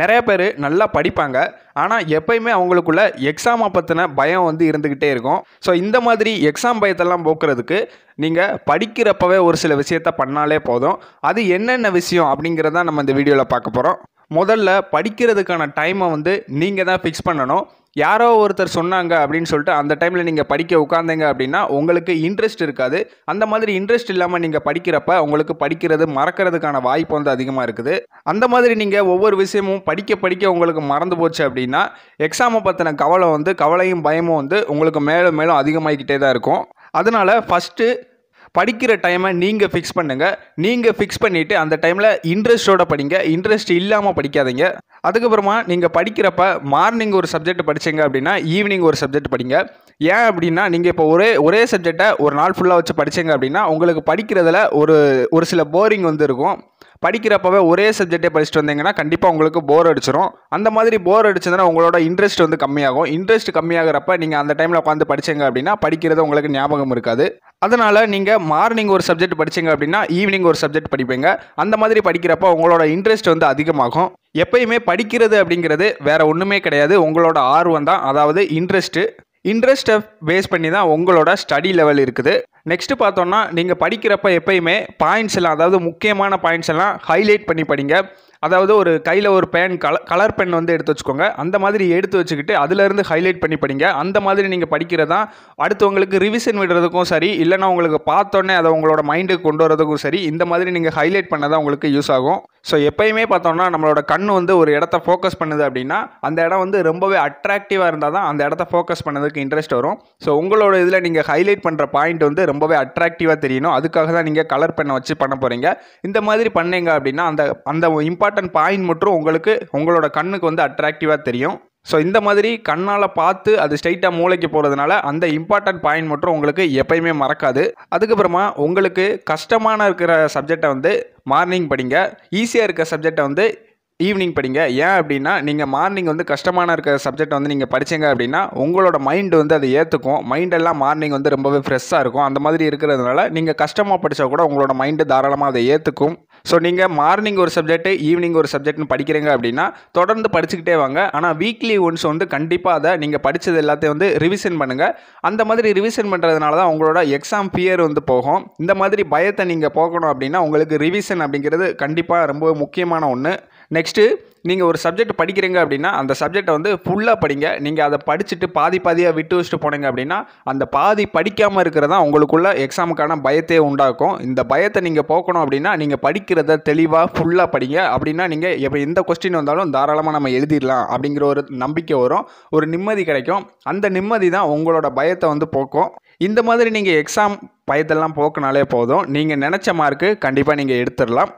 நிறைய பேர் நல்லா படிப்பாங்க ஆனால் எப்பயுமே அவங்களுக்குள்ள எக்ஸாமை பற்றின பயம் வந்து இருந்துக்கிட்டே இருக்கும் ஸோ இந்த மாதிரி எக்ஸாம் பயத்தெல்லாம் போக்குறதுக்கு நீங்கள் படிக்கிறப்பவே ஒரு சில விஷயத்த பண்ணாலே போதும் அது என்னென்ன விஷயம் அப்படிங்கிறத நம்ம இந்த வீடியோவில் பார்க்க போகிறோம் முதல்ல படிக்கிறதுக்கான டைமை வந்து நீங்கள் தான் ஃபிக்ஸ் பண்ணணும் யாரோ ஒருத்தர் சொன்னாங்க அப்படின்னு சொல்லிட்டு அந்த டைமில் நீங்கள் படிக்க உட்காந்தீங்க அப்படின்னா உங்களுக்கு இன்ட்ரெஸ்ட் இருக்காது அந்த மாதிரி இன்ட்ரெஸ்ட் இல்லாமல் நீங்கள் படிக்கிறப்ப உங்களுக்கு படிக்கிறது மறக்கிறதுக்கான வாய்ப்பு வந்து அதிகமாக இருக்குது அந்த மாதிரி நீங்கள் ஒவ்வொரு விஷயமும் படிக்க படிக்க உங்களுக்கு மறந்து போச்சு அப்படின்னா எக்ஸாமை பற்றின கவலை வந்து கவலையும் பயமும் வந்து உங்களுக்கு மேலும் மேலும் அதிகமாகிக்கிட்டே தான் இருக்கும் அதனால் ஃபஸ்ட்டு படிக்கிற டைமை நீங்கள் ஃபிக்ஸ் பண்ணுங்கள் நீங்கள் ஃபிக்ஸ் பண்ணிவிட்டு அந்த டைமில் இன்ட்ரெஸ்ட்டோட படிங்க இன்ட்ரெஸ்ட் இல்லாமல் படிக்காதீங்க அதுக்கப்புறமா நீங்கள் படிக்கிறப்ப மார்னிங் ஒரு சப்ஜெக்ட் படிச்சிங்க அப்படின்னா ஈவினிங் ஒரு சப்ஜெக்ட் படிங்க ஏன் அப்படின்னா நீங்கள் இப்போ ஒரே ஒரே சப்ஜெக்டை ஒரு நாள் ஃபுல்லாக வச்சு படித்தீங்க அப்படின்னா உங்களுக்கு படிக்கிறதுல ஒரு ஒரு சில போரிங் வந்து இருக்கும் படிக்கிறப்பவே ஒரே சப்ஜெக்டே படிச்சுட்டு வந்தீங்கன்னா கண்டிப்பாக உங்களுக்கு போர் அடிச்சிடும் அந்த மாதிரி போர் அடிச்சதுன்னா உங்களோட இன்ட்ரெஸ்ட் வந்து கம்மியாகும் இன்ட்ரெஸ்ட் கம்மியாகிறப்ப நீங்கள் அந்த டைமில் உட்காந்து படித்தீங்க அப்படின்னா படிக்கிறது உங்களுக்கு ஞாபகம் இருக்காது அதனால் நீங்கள் மார்னிங் ஒரு சப்ஜெக்ட் படித்தீங்க அப்படின்னா ஈவினிங் ஒரு சப்ஜெக்ட் படிப்பீங்க அந்த மாதிரி படிக்கிறப்ப உங்களோட இன்ட்ரெஸ்ட் வந்து அதிகமாகும் எப்பயுமே படிக்கிறது அப்படிங்கிறது வேறு ஒன்றுமே கிடையாது உங்களோட ஆர்வம் தான் அதாவது இன்ட்ரெஸ்ட்டு இன்ட்ரெஸ்ட்டை பேஸ் பண்ணி தான் உங்களோட ஸ்டடி லெவல் இருக்குது நெக்ஸ்ட்டு பார்த்தோன்னா நீங்கள் படிக்கிறப்ப எப்பயுமே பாயிண்ட்ஸ் எல்லாம் அதாவது முக்கியமான பாயிண்ட்ஸ் எல்லாம் ஹைலைட் பண்ணி படிங்க அதாவது ஒரு கையில் ஒரு பேன் கல கலர் பென் வந்து எடுத்து வச்சுக்கோங்க அந்த மாதிரி எடுத்து வச்சுக்கிட்டு அதுலேருந்து ஹைலைட் பண்ணி படிங்க அந்த மாதிரி நீங்கள் படிக்கிறதா அடுத்தவங்களுக்கு ரிவிஷன் விடுறதுக்கும் சரி இல்லைனா உங்களுக்கு பார்த்தோன்னே அதை உங்களோட மைண்டுக்கு கொண்டு வரதுக்கும் சரி இந்த மாதிரி நீங்கள் ஹைலைட் பண்ண தான் உங்களுக்கு யூஸ் ஆகும் ஸோ எப்பயுமே பார்த்தோம்னா நம்மளோட கண் வந்து ஒரு இடத்த ஃபோக்கஸ் பண்ணுது அப்படின்னா அந்த இடம் வந்து ரொம்பவே அட்ராக்டிவாக இருந்தால் தான் அந்த இடத்த ஃபோக்கஸ் பண்ணதுக்கு இன்ட்ரெஸ்ட் வரும் ஸோ உங்களோட இதில் நீங்கள் ஹைலைட் பண்ணுற பாயிண்ட் வந்து ரொம்பவே அட்ராக்டிவாக தெரியணும் அதுக்காக தான் நீங்கள் கலர் பெண்ணை வச்சு பண்ண போகிறீங்க இந்த மாதிரி பண்ணீங்க அப்படின்னா அந்த அந்த இம்பார்ட்டன்ட் பாயிண்ட் மட்டும் உங்களுக்கு உங்களோட கண்ணுக்கு வந்து அட்ராக்டிவாக தெரியும் ஸோ இந்த மாதிரி கண்ணால் பார்த்து அது ஸ்ட்ரைட்டாக மூளைக்கு போகிறதுனால அந்த இம்பார்ட்டன்ட் பாயிண்ட் மட்டும் உங்களுக்கு எப்பயுமே மறக்காது அதுக்கப்புறமா உங்களுக்கு கஷ்டமான இருக்கிற சப்ஜெக்டை வந்து மார்னிங் படிங்க ஈஸியாக இருக்க சப்ஜெக்டை வந்து ஈவினிங் படிங்க ஏன் அப்படின்னா நீங்கள் மார்னிங் வந்து கஷ்டமான இருக்கிற சப்ஜெக்ட் வந்து நீங்கள் படித்தீங்க அப்படின்னா உங்களோட மைண்டு வந்து அதை ஏற்றுக்கும் மைண்டெல்லாம் மார்னிங் வந்து ரொம்பவே ஃப்ரெஷ்ஷாக இருக்கும் அந்த மாதிரி இருக்கிறதுனால நீங்கள் கஷ்டமாக படித்தா கூட உங்களோட மைண்டு தாராளமாக அதை ஏற்றுக்கும் ஸோ நீங்கள் மார்னிங் ஒரு சப்ஜெக்ட்டு ஈவினிங் ஒரு சப்ஜெக்ட்னு படிக்கிறீங்க அப்படின்னா தொடர்ந்து படிச்சுக்கிட்டே வாங்க ஆனால் வீக்லி ஒன்ஸ் வந்து கண்டிப்பாக அதை நீங்கள் படித்தது எல்லாத்தையும் வந்து ரிவிஷன் பண்ணுங்கள் அந்த மாதிரி ரிவிஷன் பண்ணுறதுனால தான் உங்களோட எக்ஸாம் ஃபியர் வந்து போகும் இந்த மாதிரி பயத்தை நீங்கள் போகணும் அப்படின்னா உங்களுக்கு ரிவிஷன் அப்படிங்கிறது கண்டிப்பாக ரொம்ப முக்கியமான ஒன்று நெக்ஸ்ட் நெக்ஸ்ட்டு நீங்கள் ஒரு சப்ஜெக்ட் படிக்கிறீங்க அப்படின்னா அந்த சப்ஜெக்டை வந்து ஃபுல்லாக படிங்க நீங்கள் அதை படிச்சுட்டு பாதி பாதியாக விட்டு வச்சுட்டு போனீங்க அப்படின்னா அந்த பாதி படிக்காமல் இருக்கிறதா உங்களுக்குள்ள எக்ஸாமுக்கான பயத்தையே உண்டாக்கும் இந்த பயத்தை நீங்கள் போக்கணும் அப்படின்னா நீங்கள் படிக்கிறத தெளிவாக ஃபுல்லாக படிங்க அப்படின்னா நீங்கள் எப்போ எந்த கொஸ்டின் வந்தாலும் தாராளமாக நம்ம எழுதிடலாம் அப்படிங்கிற ஒரு நம்பிக்கை வரும் ஒரு நிம்மதி கிடைக்கும் அந்த நிம்மதி தான் உங்களோட பயத்தை வந்து போக்கும் இந்த மாதிரி நீங்கள் எக்ஸாம் பயத்தெல்லாம் போக்குனாலே போதும் நீங்கள் நினச்ச மார்க்கு கண்டிப்பாக நீங்கள் எடுத்துடலாம்